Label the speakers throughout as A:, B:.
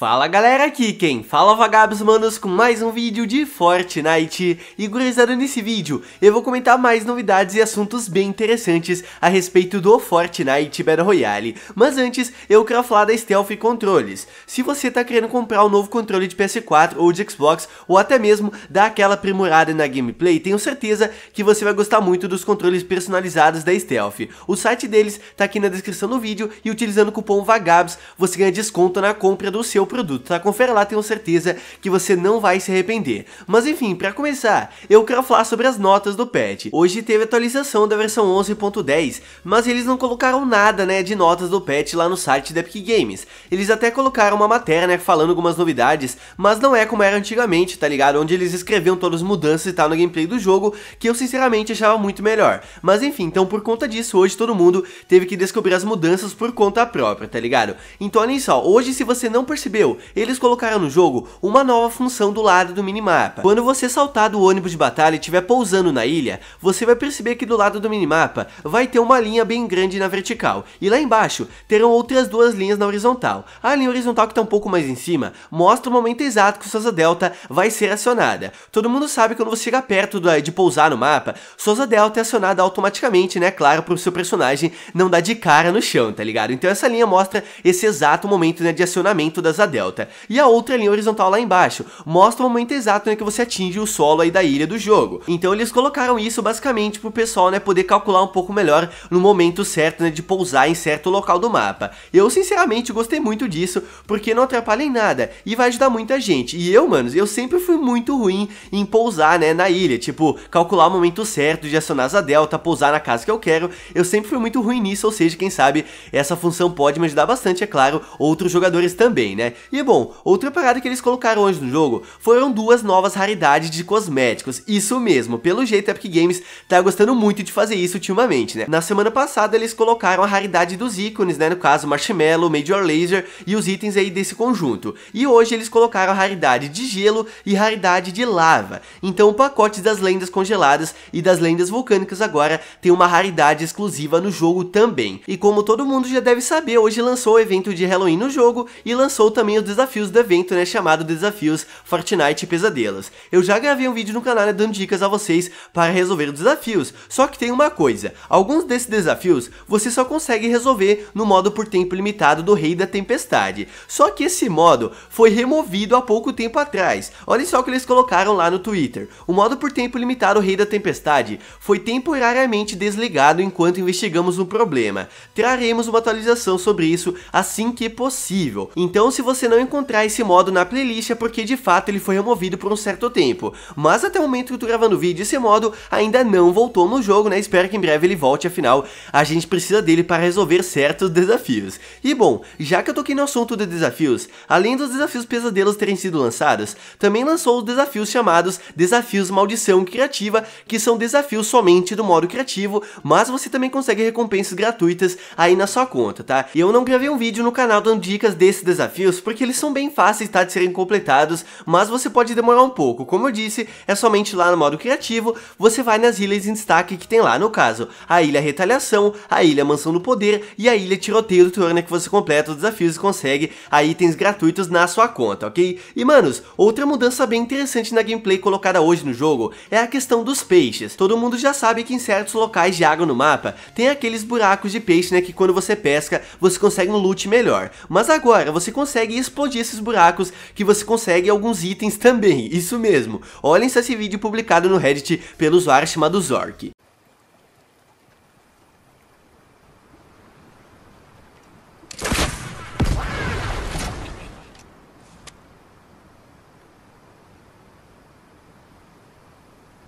A: Fala galera, aqui quem fala é vagabos manos com mais um vídeo de Fortnite E gurizada, nesse vídeo eu vou comentar mais novidades e assuntos bem interessantes a respeito do Fortnite Battle Royale Mas antes, eu quero falar da Stealth Controles Se você tá querendo comprar um novo controle de PS4 ou de Xbox Ou até mesmo dar aquela aprimorada na gameplay Tenho certeza que você vai gostar muito dos controles personalizados da Stealth O site deles tá aqui na descrição do vídeo e utilizando o cupom VAGABOS você ganha desconto na compra do seu produto, tá? Confere lá, tenho certeza que você não vai se arrepender. Mas enfim, para começar, eu quero falar sobre as notas do patch. Hoje teve atualização da versão 11.10, mas eles não colocaram nada, né, de notas do patch lá no site da Epic Games. Eles até colocaram uma matéria, né, falando algumas novidades, mas não é como era antigamente, tá ligado? Onde eles escreviam todas as mudanças e tal no gameplay do jogo, que eu sinceramente achava muito melhor. Mas enfim, então por conta disso, hoje todo mundo teve que descobrir as mudanças por conta própria, tá ligado? Então olhem só, hoje se você não perceber percebeu? Eles colocaram no jogo uma nova função do lado do minimapa. Quando você saltar do ônibus de batalha e estiver pousando na ilha, você vai perceber que do lado do minimapa vai ter uma linha bem grande na vertical, e lá embaixo terão outras duas linhas na horizontal. A linha horizontal que está um pouco mais em cima mostra o momento exato que sua Delta vai ser acionada. Todo mundo sabe que quando você chegar perto eh, de pousar no mapa, Souza Delta é acionada automaticamente, né? Claro, pro seu personagem não dar de cara no chão, tá ligado? Então essa linha mostra esse exato momento né, de acionamento das Zadelta delta, e a outra linha horizontal lá embaixo, mostra o momento exato em que você atinge o solo aí da ilha do jogo. Então eles colocaram isso basicamente pro pessoal, né, poder calcular um pouco melhor no momento certo, né, de pousar em certo local do mapa. Eu, sinceramente, gostei muito disso, porque não atrapalha em nada, e vai ajudar muita gente. E eu, mano eu sempre fui muito ruim em pousar, né, na ilha, tipo, calcular o momento certo de acionar asa delta, pousar na casa que eu quero, eu sempre fui muito ruim nisso, ou seja, quem sabe essa função pode me ajudar bastante, é claro, outros jogadores também, né? E bom, outra parada que eles colocaram hoje no jogo foram duas novas raridades de cosméticos. Isso mesmo, pelo jeito Epic Games tá gostando muito de fazer isso ultimamente, né? Na semana passada eles colocaram a raridade dos ícones, né? No caso, Marshmallow, Major Laser e os itens aí desse conjunto. E hoje eles colocaram a raridade de gelo e raridade de lava. Então o pacote das lendas congeladas e das lendas vulcânicas agora tem uma raridade exclusiva no jogo também. E como todo mundo já deve saber, hoje lançou o evento de Halloween no jogo e lançou também também os desafios do evento, né, chamado Desafios Fortnite Pesadelos. Eu já gravei um vídeo no canal né, dando dicas a vocês para resolver os desafios, só que tem uma coisa, alguns desses desafios você só consegue resolver no modo por tempo limitado do Rei da Tempestade. Só que esse modo foi removido há pouco tempo atrás, olha só o que eles colocaram lá no Twitter. O modo por tempo limitado Rei da Tempestade foi temporariamente desligado enquanto investigamos um problema. Traremos uma atualização sobre isso assim que possível. Então se você você não encontrar esse modo na playlist é porque de fato ele foi removido por um certo tempo. Mas até o momento que eu tô gravando o vídeo, esse modo ainda não voltou no jogo, né? Espero que em breve ele volte, afinal a gente precisa dele para resolver certos desafios. E bom, já que eu toquei no assunto de desafios, além dos desafios pesadelos terem sido lançados, também lançou os desafios chamados Desafios Maldição Criativa, que são desafios somente do modo criativo, mas você também consegue recompensas gratuitas aí na sua conta, tá? E Eu não gravei um vídeo no canal dando dicas desses desafios, porque eles são bem fáceis tá, de serem completados, mas você pode demorar um pouco. Como eu disse, é somente lá no modo criativo, você vai nas ilhas em destaque que tem lá, no caso, a Ilha Retaliação, a Ilha Mansão do Poder e a Ilha Tiroteio do Torna, que você completa os desafios e consegue a itens gratuitos na sua conta, ok? E manos, outra mudança bem interessante na gameplay colocada hoje no jogo é a questão dos peixes. Todo mundo já sabe que em certos locais de água no mapa tem aqueles buracos de peixe, né, que quando você pesca, você consegue um loot melhor. Mas agora, você consegue consegue explodir esses buracos, que você consegue alguns itens também, isso mesmo. Olhem esse vídeo publicado no Reddit pelo usuário chamado Zork.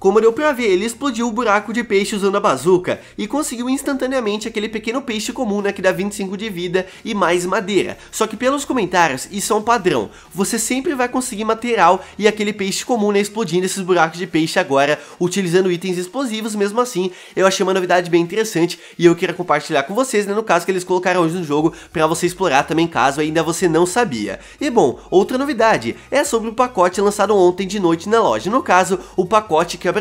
A: Como deu pra ver, ele explodiu o buraco de peixe usando a bazuca e conseguiu instantaneamente aquele pequeno peixe comum, né, que dá 25 de vida e mais madeira. Só que pelos comentários, isso é um padrão. Você sempre vai conseguir material e aquele peixe comum, né, explodindo esses buracos de peixe agora, utilizando itens explosivos mesmo assim. Eu achei uma novidade bem interessante e eu queria compartilhar com vocês, né, no caso que eles colocaram hoje no jogo para você explorar também caso ainda você não sabia. E bom, outra novidade é sobre o pacote lançado ontem de noite na loja. No caso, o pacote que é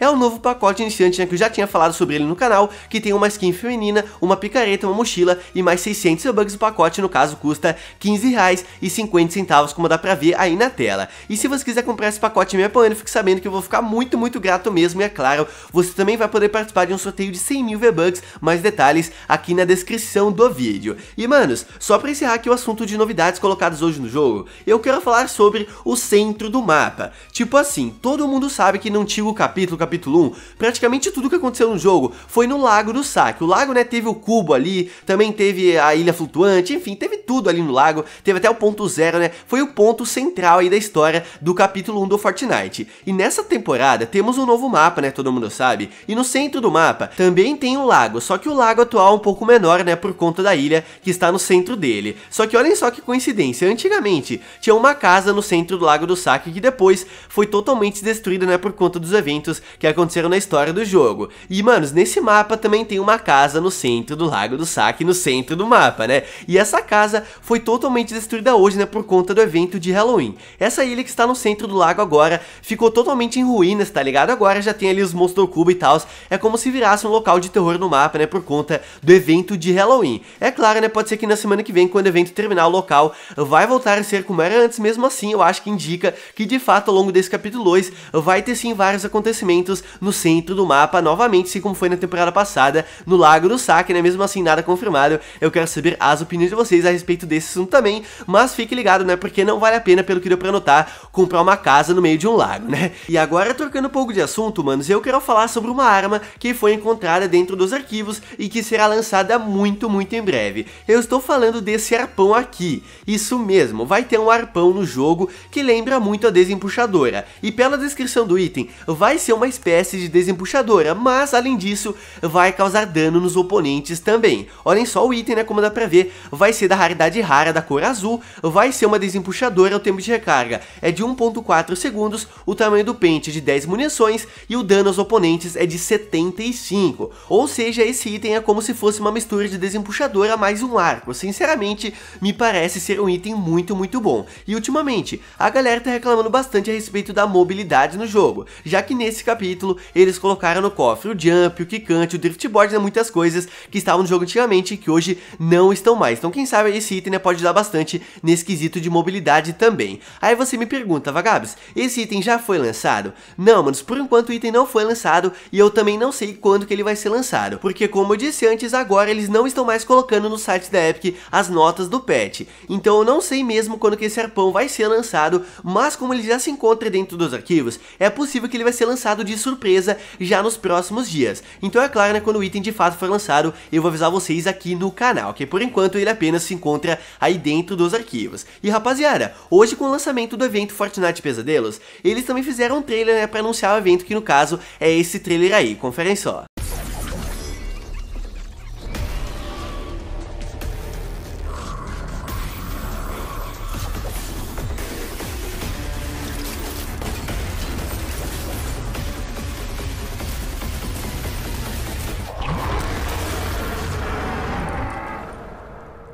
A: é o novo pacote iniciante né, que eu já tinha falado sobre ele no canal, que tem uma skin feminina, uma picareta, uma mochila e mais 600 v bugs o pacote, no caso custa R$15,50, como dá pra ver aí na tela. E se você quiser comprar esse pacote me apoiando, fique sabendo que eu vou ficar muito, muito grato mesmo, e é claro, você também vai poder participar de um sorteio de 100 mil V-Bucks, mais detalhes aqui na descrição do vídeo. E manos, só pra encerrar aqui o assunto de novidades colocadas hoje no jogo, eu quero falar sobre o centro do mapa. Tipo assim, todo mundo sabe que não tinha antigo capítulo, capítulo 1, praticamente tudo que aconteceu no jogo foi no Lago do Saque. O lago, né, teve o cubo ali, também teve a ilha flutuante, enfim, teve tudo ali no lago, teve até o ponto zero, né? Foi o ponto central aí da história do capítulo 1 do Fortnite. E nessa temporada temos um novo mapa, né, todo mundo sabe, e no centro do mapa também tem um lago, só que o lago atual é um pouco menor, né, por conta da ilha que está no centro dele. Só que olhem só que coincidência, antigamente tinha uma casa no centro do Lago do Saque que depois foi totalmente destruída, né, por conta dos eventos que aconteceram na história do jogo. E, manos, nesse mapa também tem uma casa no centro do Lago do Saque, no centro do mapa, né? E essa casa foi totalmente destruída hoje, né, por conta do evento de Halloween. Essa ilha que está no centro do lago agora ficou totalmente em ruínas, tá ligado? Agora já tem ali os monster cube cubo e tal, é como se virasse um local de terror no mapa, né, por conta do evento de Halloween. É claro, né, pode ser que na semana que vem, quando o evento terminar, o local vai voltar a ser como era antes, mesmo assim eu acho que indica que de fato ao longo desse capítulo 2 vai ter sim vários acontecimentos no centro do mapa, novamente, assim como foi na temporada passada, no Lago do Saque, né? Mesmo assim, nada confirmado. Eu quero saber as opiniões de vocês a respeito desse assunto também, mas fique ligado, né? Porque não vale a pena, pelo que deu pra notar, comprar uma casa no meio de um lago, né? E agora, trocando um pouco de assunto, manos, eu quero falar sobre uma arma que foi encontrada dentro dos arquivos e que será lançada muito, muito em breve. Eu estou falando desse arpão aqui. Isso mesmo, vai ter um arpão no jogo que lembra muito a desempuxadora. E pela descrição do item, vai ser uma espécie de desembuchadora, mas além disso, vai causar dano nos oponentes também. Olhem só o item, né, como dá pra ver, vai ser da raridade rara da cor azul, vai ser uma desempuxadora, o tempo de recarga é de 1.4 segundos, o tamanho do pente é de 10 munições e o dano aos oponentes é de 75. Ou seja, esse item é como se fosse uma mistura de desempuxadora mais um arco. Sinceramente, me parece ser um item muito, muito bom. E ultimamente, a galera tá reclamando bastante a respeito da mobilidade no jogo. Já já que nesse capítulo eles colocaram no cofre o jump, o Kikante, o driftboard, né, muitas coisas que estavam no jogo antigamente e que hoje não estão mais. Então quem sabe esse item né, pode ajudar bastante nesse quesito de mobilidade também. Aí você me pergunta, Vagabes, esse item já foi lançado? Não, manos, por enquanto o item não foi lançado e eu também não sei quando que ele vai ser lançado, porque como eu disse antes, agora eles não estão mais colocando no site da Epic as notas do patch. Então eu não sei mesmo quando que esse arpão vai ser lançado, mas como ele já se encontra dentro dos arquivos, é possível que ele vai ser lançado de surpresa já nos próximos dias. Então é claro, né, quando o item de fato for lançado, eu vou avisar vocês aqui no canal, que por enquanto ele apenas se encontra aí dentro dos arquivos. E rapaziada, hoje com o lançamento do evento Fortnite Pesadelos, eles também fizeram um trailer né, para anunciar o evento, que no caso é esse trailer aí, conferem só.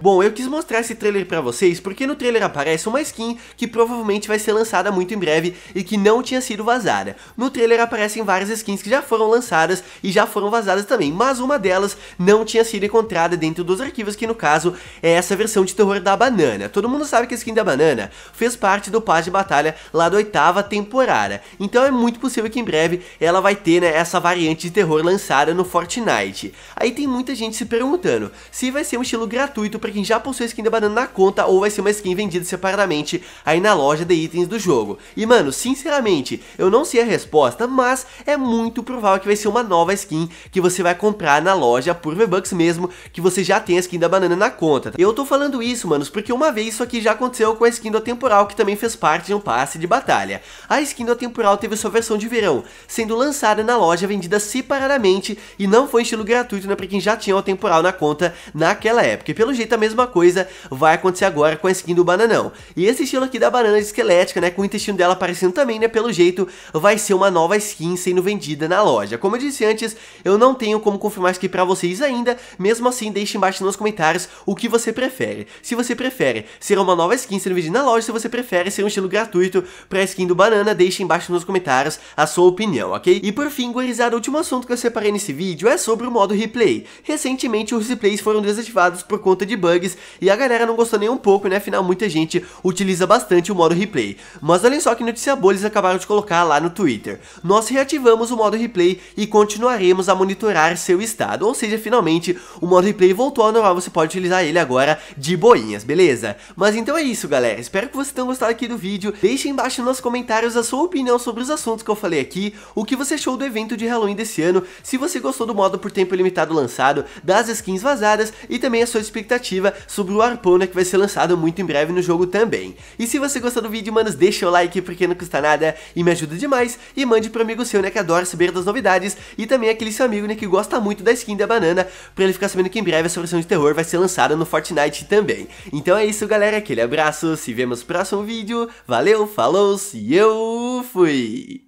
A: Bom, eu quis mostrar esse trailer pra vocês porque no trailer aparece uma skin que provavelmente vai ser lançada muito em breve e que não tinha sido vazada. No trailer aparecem várias skins que já foram lançadas e já foram vazadas também, mas uma delas não tinha sido encontrada dentro dos arquivos, que no caso é essa versão de terror da banana. Todo mundo sabe que a skin da banana fez parte do Paz de Batalha lá da oitava temporada, então é muito possível que em breve ela vai ter né, essa variante de terror lançada no Fortnite. Aí tem muita gente se perguntando se vai ser um estilo gratuito para quem já possui a skin da banana na conta ou vai ser uma skin vendida separadamente aí na loja de itens do jogo. E mano, sinceramente, eu não sei a resposta, mas é muito provável que vai ser uma nova skin que você vai comprar na loja por V-Bucks mesmo, que você já tem a skin da banana na conta. Tá? Eu tô falando isso, manos, porque uma vez isso aqui já aconteceu com a skin do Atemporal, que também fez parte de um passe de batalha. A skin do Atemporal teve sua versão de verão, sendo lançada na loja vendida separadamente e não foi em estilo gratuito, né, pra quem já tinha o Atemporal na conta naquela época. E pelo jeito mesma coisa vai acontecer agora com a skin do Bananão. E esse estilo aqui da banana esquelética, né, com o intestino dela aparecendo também, né, pelo jeito, vai ser uma nova skin sendo vendida na loja. Como eu disse antes, eu não tenho como confirmar isso aqui pra vocês ainda, mesmo assim, deixe embaixo nos comentários o que você prefere. Se você prefere ser uma nova skin sendo vendida na loja, se você prefere ser um estilo gratuito pra skin do Banana, deixe embaixo nos comentários a sua opinião, ok? E por fim, gurizada, o último assunto que eu separei nesse vídeo é sobre o modo replay. Recentemente, os replays foram desativados por conta de bugs bugs, e a galera não gostou nem um pouco, né? Afinal, muita gente utiliza bastante o modo replay. Mas olhem só que notícia boa eles acabaram de colocar lá no Twitter. Nós reativamos o modo replay e continuaremos a monitorar seu estado. Ou seja, finalmente, o modo replay voltou ao normal, você pode utilizar ele agora de boinhas, beleza? Mas então é isso, galera. Espero que vocês tenham gostado aqui do vídeo. Deixem embaixo nos comentários a sua opinião sobre os assuntos que eu falei aqui, o que você achou do evento de Halloween desse ano, se você gostou do modo por tempo limitado lançado, das skins vazadas e também a sua expectativa expectativa sobre o Arpona que vai ser lançado muito em breve no jogo também. E se você gostou do vídeo, manos, deixa o like porque não custa nada e me ajuda demais. E mande pro amigo seu, né, que adora saber das novidades. E também aquele seu amigo, né, que gosta muito da skin da banana, pra ele ficar sabendo que em breve essa versão de terror vai ser lançada no Fortnite também. Então é isso, galera. Aquele abraço, se vemos no próximo vídeo. Valeu, falou, se eu fui!